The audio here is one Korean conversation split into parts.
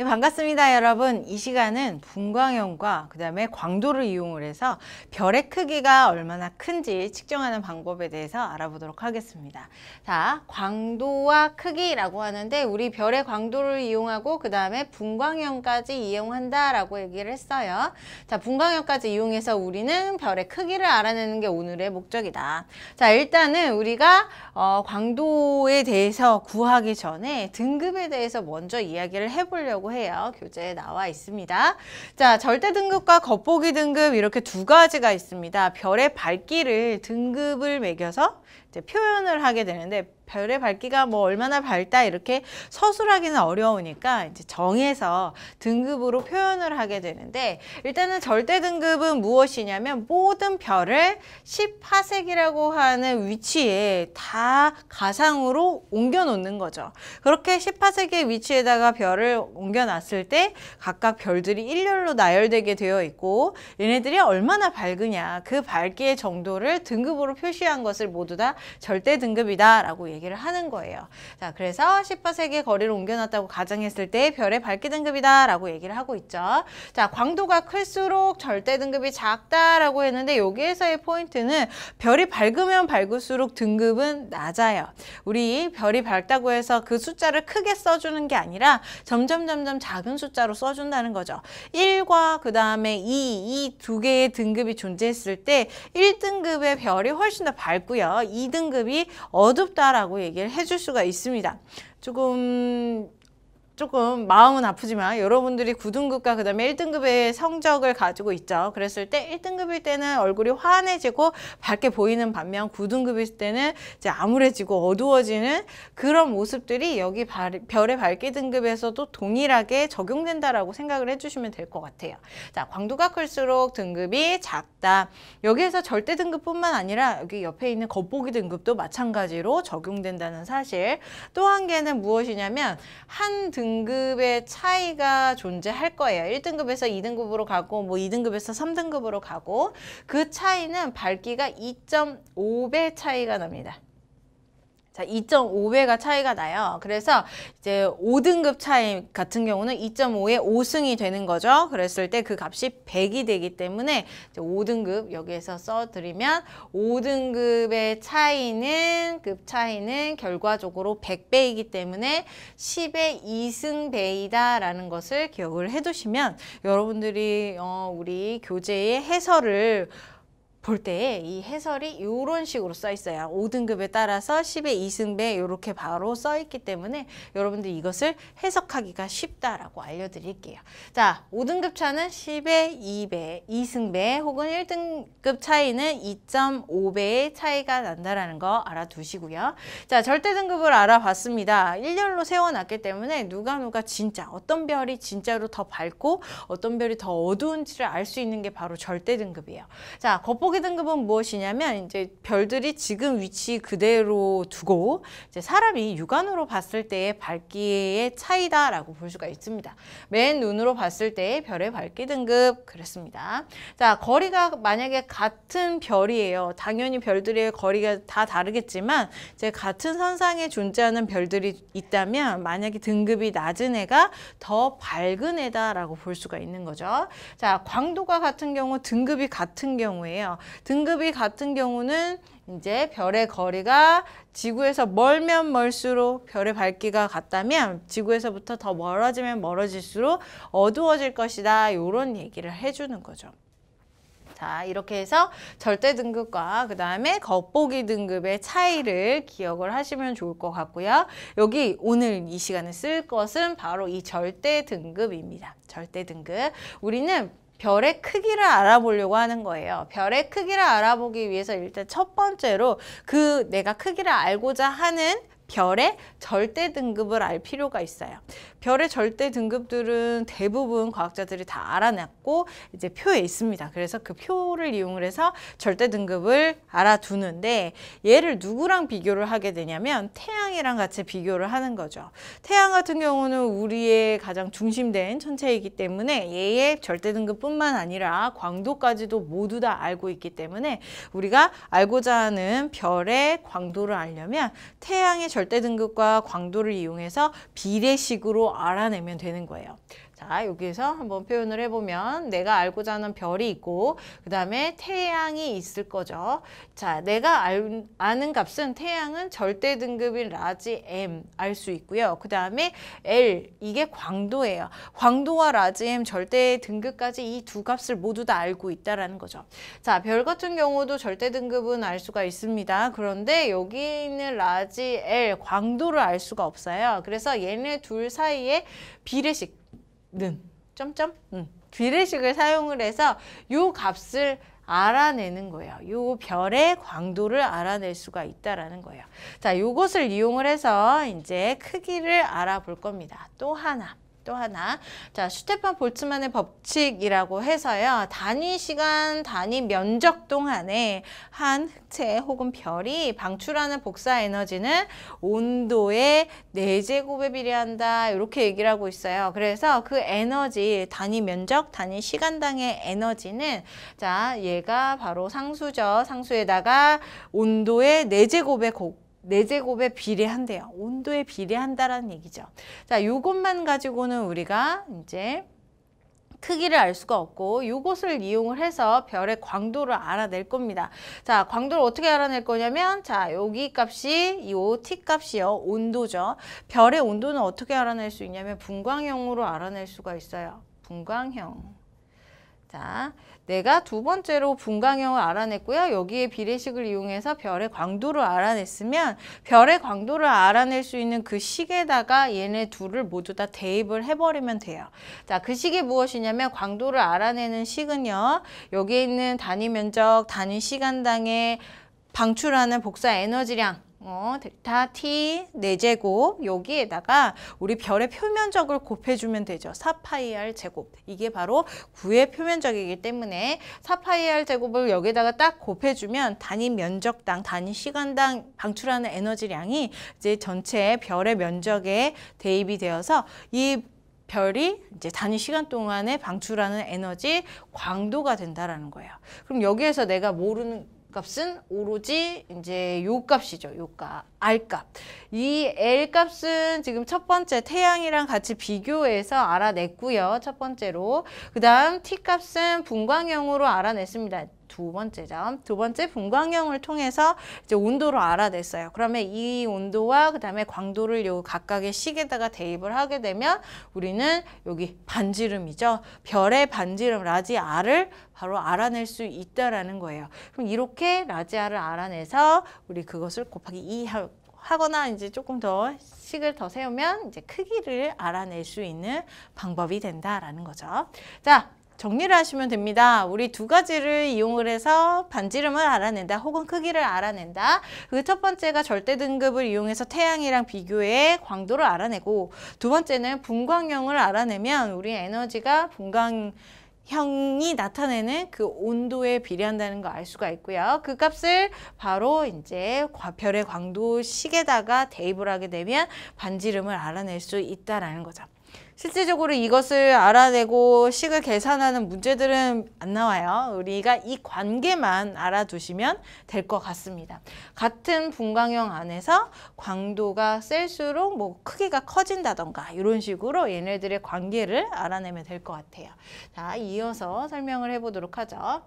네, 반갑습니다 여러분 이 시간은 분광형과 그 다음에 광도를 이용을 해서 별의 크기가 얼마나 큰지 측정하는 방법에 대해서 알아보도록 하겠습니다 자 광도와 크기라고 하는데 우리 별의 광도를 이용하고 그 다음에 분광형까지 이용한다 라고 얘기를 했어요 자 분광형까지 이용해서 우리는 별의 크기를 알아내는 게 오늘의 목적이다 자 일단은 우리가 어, 광도에 대해서 구하기 전에 등급에 대해서 먼저 이야기를 해보려고 해요. 교재에 나와 있습니다. 자, 절대 등급과 겉보기 등급 이렇게 두 가지가 있습니다. 별의 밝기를 등급을 매겨서 이제 표현을 하게 되는데 별의 밝기가 뭐 얼마나 밝다 이렇게 서술하기는 어려우니까 이제 정해서 등급으로 표현을 하게 되는데 일단은 절대 등급은 무엇이냐면 모든 별을 10화색이라고 하는 위치에 다 가상으로 옮겨 놓는 거죠. 그렇게 10화색의 위치에다가 별을 옮겨 놨을 때 각각 별들이 일렬로 나열되게 되어 있고 얘네들이 얼마나 밝으냐 그 밝기의 정도를 등급으로 표시한 것을 모두 다 절대 등급이다라고 얘기를 하는 거예요. 자, 그래서 18세기에 거리를 옮겨놨다고 가정했을 때 별의 밝기 등급이다라고 얘기를 하고 있죠. 자, 광도가 클수록 절대 등급이 작다라고 했는데 여기에서의 포인트는 별이 밝으면 밝을수록 등급은 낮아요. 우리 별이 밝다고 해서 그 숫자를 크게 써주는 게 아니라 점점 점점 작은 숫자로 써준다는 거죠. 1과 그 다음에 2, 이두 개의 등급이 존재했을 때 1등급의 별이 훨씬 더 밝고요. 2 2등급이 어둡다라고 얘기를 해줄 수가 있습니다. 조금 조금 마음은 아프지만 여러분들이 9등급과 그 다음에 1등급의 성적을 가지고 있죠. 그랬을 때 1등급일 때는 얼굴이 환해지고 밝게 보이는 반면 9등급일 때는 이제 암울해지고 어두워지는 그런 모습들이 여기 발, 별의 밝기 등급에서도 동일하게 적용된다라고 생각을 해주시면 될 것 같아요. 자, 광도가 클수록 등급이 작다. 여기에서 절대 등급뿐만 아니라 여기 옆에 있는 겉보기 등급도 마찬가지로 적용된다는 사실. 또 한 개는 무엇이냐면 한등 등급의 차이가 존재할 거예요. 일등급에서이등급으로 가고 뭐이등급에서삼등급으로 가고 그 차이는 밝기가 2.5배 차이가 납니다. 자, 2.5배가 차이가 나요. 그래서 이제 5등급 차이 같은 경우는 2.5에 5승이 되는 거죠. 그랬을 때 그 값이 100이 되기 때문에 이제 5등급 여기에서 써드리면 5등급의 차이는 급 차이는 결과적으로 100배이기 때문에 10의 2승 배이다라는 것을 기억을 해두시면 여러분들이 어, 우리 교재의 해설을 볼 때에 이 해설이 이런 식으로 써 있어요. 5등급에 따라서 10의 2승배 이렇게 바로 써 있기 때문에 여러분들 이것을 해석하기가 쉽다라고 알려드릴게요. 자, 5등급 차는 10의 2배, 2승배 혹은 1등급 차이는 2.5배의 차이가 난다라는 거 알아두시고요. 자, 절대등급을 알아봤습니다. 일렬로 세워놨기 때문에 누가 누가 진짜 어떤 별이 진짜로 더 밝고 어떤 별이 더 어두운지를 알 수 있는 게 바로 절대등급이에요. 자, 겉보 보기 등급은 무엇이냐면 이제 별들이 지금 위치 그대로 두고 이제 사람이 육안으로 봤을 때의 밝기의 차이다라고 볼 수가 있습니다. 맨 눈으로 봤을 때의 별의 밝기 등급 그랬습니다. 자 거리가 만약에 같은 별이에요. 당연히 별들의 거리가 다 다르겠지만 이제 같은 선상에 존재하는 별들이 있다면 만약에 등급이 낮은 애가 더 밝은 애다라고 볼 수가 있는 거죠. 자 광도가 같은 경우 등급이 같은 경우에요. 등급이 같은 경우는 이제 별의 거리가 지구에서 멀면 멀수록 별의 밝기가 같다면 지구에서부터 더 멀어지면 멀어질수록 어두워질 것이다. 이런 얘기를 해주는 거죠. 자 이렇게 해서 절대 등급과 그 다음에 겉보기 등급의 차이를 기억을 하시면 좋을 것 같고요. 여기 오늘 이 시간에 쓸 것은 바로 이 절대 등급입니다. 절대 등급. 우리는 별의 크기를 알아보려고 하는 거예요. 별의 크기를 알아보기 위해서 일단 첫 번째로 그 내가 크기를 알고자 하는 별의 절대 등급을 알 필요가 있어요. 별의 절대 등급들은 대부분 과학자들이 다 알아냈고 이제 표에 있습니다. 그래서 그 표를 이용을 해서 절대 등급을 알아두는데 얘를 누구랑 비교를 하게 되냐면 태양이랑 같이 비교를 하는 거죠. 태양 같은 경우는 우리의 가장 중심된 천체이기 때문에 얘의 절대 등급뿐만 아니라 광도까지도 모두 다 알고 있기 때문에 우리가 알고자 하는 별의 광도를 알려면 태양의 절 절대 등급과 광도를 이용해서 비례식으로 알아내면 되는 거예요. 자, 여기서 한번 표현을 해보면 내가 알고자 하는 별이 있고 그 다음에 태양이 있을 거죠. 자, 내가 알, 아는 값은 태양은 절대 등급인 라지 M 알 수 있고요. 그 다음에 L 이게 광도예요. 광도와 라지 M 절대 등급까지 이 두 값을 모두 다 알고 있다라는 거죠. 자, 별 같은 경우도 절대 등급은 알 수가 있습니다. 그런데 여기 있는 라지 L 광도를 알 수가 없어요. 그래서 얘네 둘 사이에 비례식 는 점점 음, 비례식을 사용을 해서 요 값을 알아내는 거예요. 요 별의 광도를 알아낼 수가 있다라는 거예요. 자, 요것을 이용을 해서 이제 크기를 알아볼 겁니다. 또 하나. 또 하나 자 슈테판 볼츠만의 법칙이라고 해서요 단위 시간 단위 면적 동안에 한 흑체 혹은 별이 방출하는 복사 에너지는 온도의 네제곱에 비례한다 이렇게 얘기를 하고 있어요 그래서 그 에너지 단위 면적 단위 시간당의 에너지는 자 얘가 바로 상수죠 상수에다가 온도의 네제곱에 곱 4제곱에 비례한대요. 온도에 비례한다라는 얘기죠. 자, 요것만 가지고는 우리가 이제 크기를 알 수가 없고 요것을 이용을 해서 별의 광도를 알아낼 겁니다. 자, 광도를 어떻게 알아낼 거냐면 자, 여기 값이 요 t 값이요. 온도죠. 별의 온도는 어떻게 알아낼 수 있냐면 분광형으로 알아낼 수가 있어요. 분광형. 자, 내가 두 번째로 분광형을 알아냈고요. 여기에 비례식을 이용해서 별의 광도를 알아냈으면 별의 광도를 알아낼 수 있는 그 식에다가 얘네 둘을 모두 다 대입을 해버리면 돼요. 자, 그 식이 무엇이냐면 광도를 알아내는 식은요. 여기에 있는 단위 면적, 단위 시간당의 방출하는 복사 에너지량 어, 델타 t 네제곱 여기에다가 우리 별의 표면적을 곱해주면 되죠. 4파이 r 제곱 이게 바로 구의 표면적이기 때문에 4파이 r 제곱을 여기에다가 딱 곱해주면 단위 면적당 단위 시간당 방출하는 에너지량이 이제 전체 별의 면적에 대입이 되어서 이 별이 이제 단위 시간 동안에 방출하는 에너지 광도가 된다라는 거예요. 그럼 여기에서 내가 모르는 값은 오로지 이제 요 값이죠. 요 값, R 값. 이 L 값은 지금 첫 번째 태양이랑 같이 비교해서 알아냈고요. 첫 번째로. 그 다음 T 값은 분광형으로 알아냈습니다. 두 번째 점. 두 번째 분광형을 통해서 이제 온도를 알아냈어요. 그러면 이 온도와 그다음에 광도를 요 각각의 식에다가 대입을 하게 되면 우리는 여기 반지름이죠. 별의 반지름 라지 알을 바로 알아낼 수 있다라는 거예요. 그럼 이렇게 라지 알을 알아내서 우리 그것을 곱하기 2 하거나 이제 조금 더 식을 더 세우면 이제 크기를 알아낼 수 있는 방법이 된다라는 거죠. 자, 정리를 하시면 됩니다. 우리 두 가지를 이용을 해서 반지름을 알아낸다 혹은 크기를 알아낸다. 그 첫 번째가 절대 등급을 이용해서 태양이랑 비교해 광도를 알아내고 두 번째는 분광형을 알아내면 우리 에너지가 분광 형이 나타내는 그 온도에 비례한다는 거 알 수가 있고요. 그 값을 바로 이제 별의 광도식에다가 대입을 하게 되면 반지름을 알아낼 수 있다라는 거죠. 실제적으로 이것을 알아내고 식을 계산하는 문제들은 안 나와요. 우리가 이 관계만 알아두시면 될 것 같습니다. 같은 분광형 안에서 광도가 셀수록 뭐 크기가 커진다던가 이런 식으로 얘네들의 관계를 알아내면 될 것 같아요. 자, 이어서 설명을 해보도록 하죠.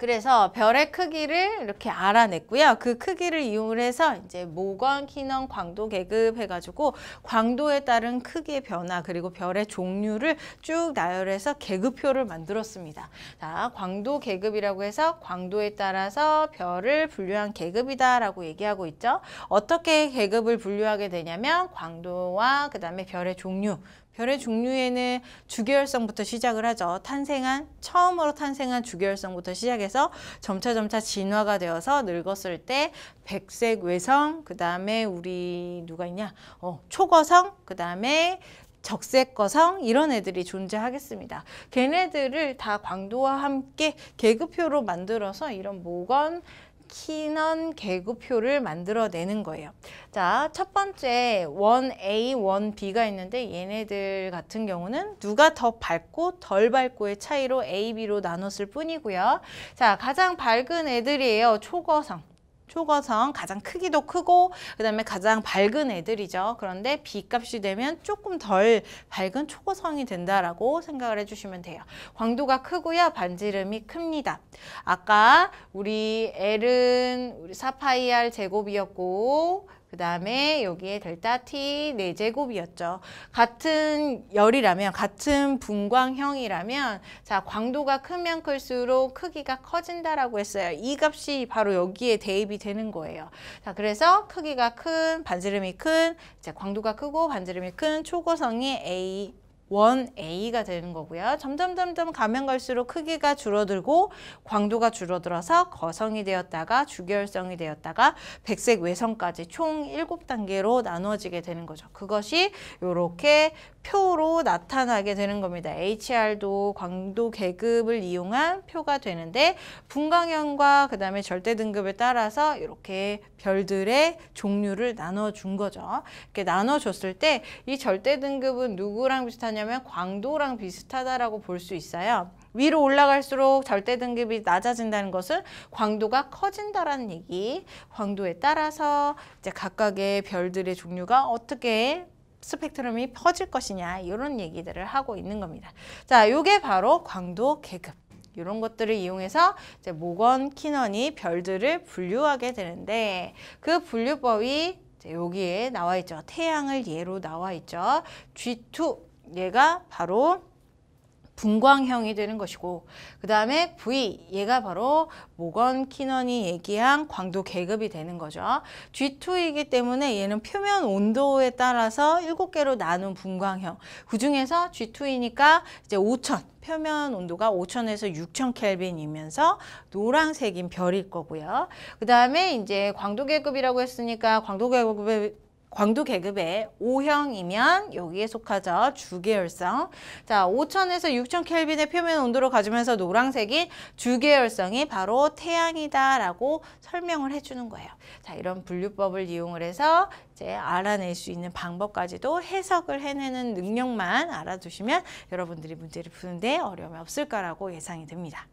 그래서 별의 크기를 이렇게 알아냈고요. 그 크기를 이용해서 이제 모광, 키넌, 광도 계급 해가지고 광도에 따른 크기의 변화 그리고 별의 종류를 쭉 나열해서 계급표를 만들었습니다. 자, 광도 계급이라고 해서 광도에 따라서 별을 분류한 계급이다라고 얘기하고 있죠. 어떻게 계급을 분류하게 되냐면 광도와 그 다음에 별의 종류 별의 종류에는 주계열성부터 시작을 하죠. 탄생한 처음으로 탄생한 주계열성부터 시작해서 점차 점차 진화가 되어서 늙었을 때 백색 외성, 그 다음에 우리 누가 있냐? 어, 초거성, 그 다음에 적색거성 이런 애들이 존재하겠습니다. 걔네들을 다 광도와 함께 계급표로 만들어서 이런 모건 키넌 계급표를 만들어내는 거예요. 자, 첫 번째 1A, 1B가 있는데 얘네들 같은 경우는 누가 더 밝고 덜 밝고의 차이로 A, B로 나눴을 뿐이고요. 자, 가장 밝은 애들이에요. 초거상. 초거성 가장 크기도 크고 그 다음에 가장 밝은 애들이죠. 그런데 B값이 되면 조금 덜 밝은 초거성이 된다라고 생각을 해주시면 돼요. 광도가 크고요. 반지름이 큽니다. 아까 우리 L은 우리 4파이알 제곱이었고 그 다음에 여기에 델타 T 네제곱이었죠. 같은 열이라면 같은 분광형이라면 자 광도가 크면 클수록 크기가 커진다라고 했어요. 이 값이 바로 여기에 대입이 되는 거예요. 자 그래서 크기가 큰 반지름이 큰 자, 광도가 크고 반지름이 큰 초고성이 A 1A가 되는 거고요. 점점 점점 가면 갈수록 크기가 줄어들고 광도가 줄어들어서 거성이 되었다가 주결성이 되었다가 백색 외성까지 총 7단계로 나누어지게 되는 거죠. 그것이 이렇게 표로 나타나게 되는 겁니다. HR도 광도 계급을 이용한 표가 되는데 분광형과 그 다음에 절대 등급에 따라서 이렇게 별들의 종류를 나눠준 거죠. 이렇게 나눠줬을 때 이 절대 등급은 누구랑 비슷하냐면 광도랑 비슷하다라고 볼 수 있어요. 위로 올라갈수록 절대 등급이 낮아진다는 것은 광도가 커진다라는 얘기. 광도에 따라서 이제 각각의 별들의 종류가 어떻게 스펙트럼이 퍼질 것이냐 이런 얘기들을 하고 있는 겁니다. 자, 이게 바로 광도 계급. 이런 것들을 이용해서 이제 모건 키넌이 별들을 분류하게 되는데 그 분류법이 여기에 나와 있죠. 태양을 예로 나와 있죠. G2 얘가 바로 분광형이 되는 것이고 그 다음에 V 얘가 바로 모건 키넌이 얘기한 광도 계급이 되는 거죠. G2이기 때문에 얘는 표면 온도에 따라서 일곱 개로 나눈 분광형 그 중에서 G2이니까 이제 5천 표면 온도가 5천에서 6천 켈빈이면서 노란색인 별일 거고요. 그 다음에 이제 광도 계급이라고 했으니까 광도 계급에 광도 계급의 5형이면 여기에 속하죠. 주계열성. 자, 5000에서 6000 켈빈의 표면 온도를 가지면서 노란색인 주계열성이 바로 태양이다라고 설명을 해주는 거예요. 자, 이런 분류법을 이용을 해서 이제 알아낼 수 있는 방법까지도 해석을 해내는 능력만 알아두시면 여러분들이 문제를 푸는데 어려움이 없을 거라고 예상이 됩니다.